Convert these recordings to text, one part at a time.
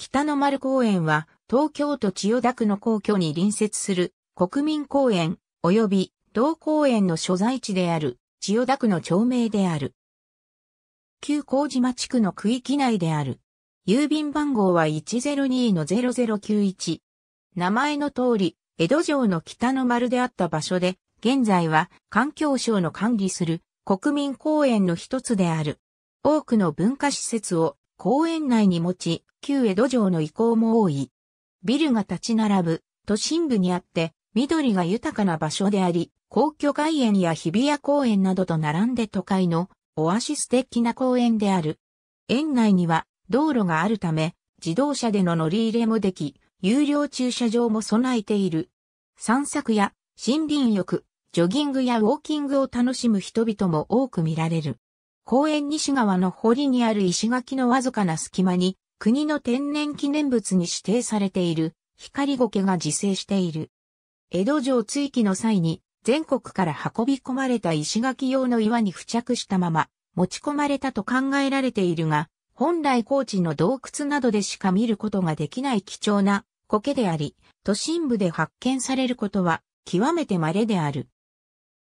北の丸公園は、東京都千代田区の皇居に隣接する国民公園及び同公園の所在地である千代田区の町名である。旧麹島地区の区域内である。郵便番号は102-0091。名前の通り、江戸城の北の丸であった場所で、現在は環境省の管理する国民公園の一つである。多くの文化施設を公園内に持ち、旧江戸城の遺構も多い。ビルが立ち並ぶ、都心部にあって、緑が豊かな場所であり、皇居外苑や日比谷公園などと並んで都会のオアシス的な公園である。園内には道路があるため、自動車での乗り入れもでき、有料駐車場も備えている。散策や森林浴、ジョギングやウォーキングを楽しむ人々も多く見られる。公園西側の堀にある石垣のわずかな隙間に国の天然記念物に指定されている光苔が自生している。江戸城追記の際に全国から運び込まれた石垣用の岩に付着したまま持ち込まれたと考えられているが、本来高知の洞窟などでしか見ることができない貴重な苔であり、都心部で発見されることは極めて稀である。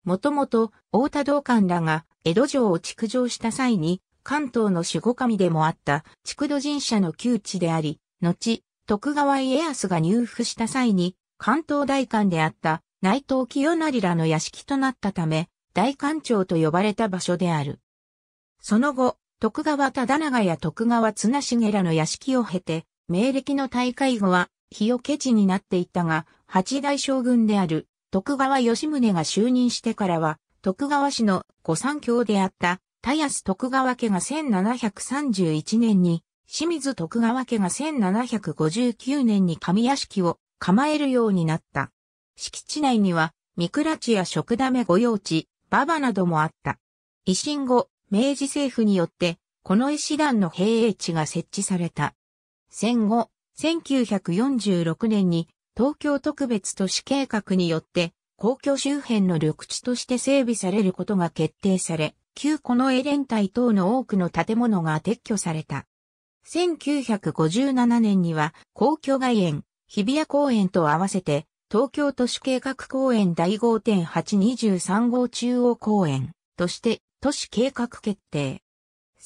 もともと、大田道館らが江戸城を築城した際に、関東の守護神でもあった築土神社の旧地であり、後、徳川家康が入府した際に、関東大官であった内藤清成らの屋敷となったため、大官庁と呼ばれた場所である。その後、徳川忠長や徳川綱重らの屋敷を経て、明暦の大会後は、日よけ地になっていったが、八大将軍である徳川吉宗が就任してからは、徳川氏の御三郷であった田安徳川家が1731年に、清水徳川家が1759年に上屋敷を構えるようになった。敷地内には、三倉地や食だめ御用地、馬場などもあった。維新後、明治政府によって、この石段の平営地が設置された。戦後、1946年に東京特別都市計画によって、公共周辺の緑地として整備されることが決定され、旧このエレン隊等の多くの建物が撤去された。1957年には皇居外苑、日比谷公園と合わせて、東京都市計画公園第5.823号中央公園として都市計画決定。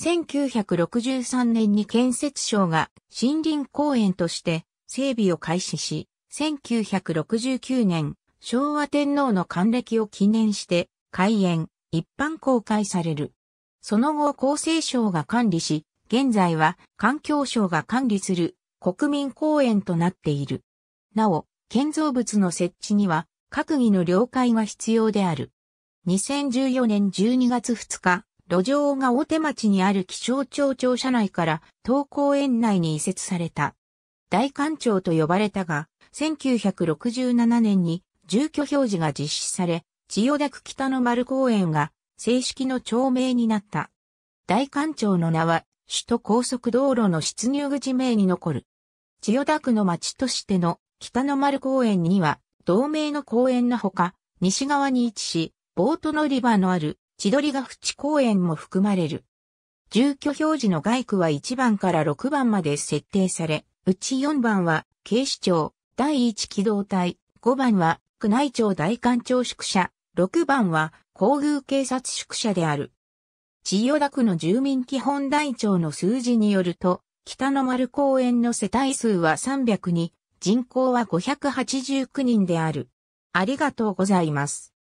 1963年に建設省が森林公園として整備を開始し、1969年、昭和天皇の還暦を記念して開園、一般公開される。その後厚生省が管理し、現在は環境省が管理する国民公園となっている。なお、建造物の設置には閣議の了解が必要である。2014年12月2日、路上が大手町にある気象庁庁舎内から東公園内に移設された。大官庁と呼ばれたが、1967年に住居表示が実施され、千代田区北の丸公園が正式の町名になった。大官長の名は首都高速道路の出入口名に残る。千代田区の町としての北の丸公園には同名の公園のほか西側に位置し、ボート乗り場のある千鳥ヶ淵公園も含まれる。住居表示の外区は1番から6番まで設定され、うち4番は警視庁第1機動隊、5番は宮内庁大官庁宿舎、6番は、皇宮警察宿舎である。千代田区の住民基本台帳の数字によると、北の丸公園の世帯数は302、人口は589人である。ありがとうございます。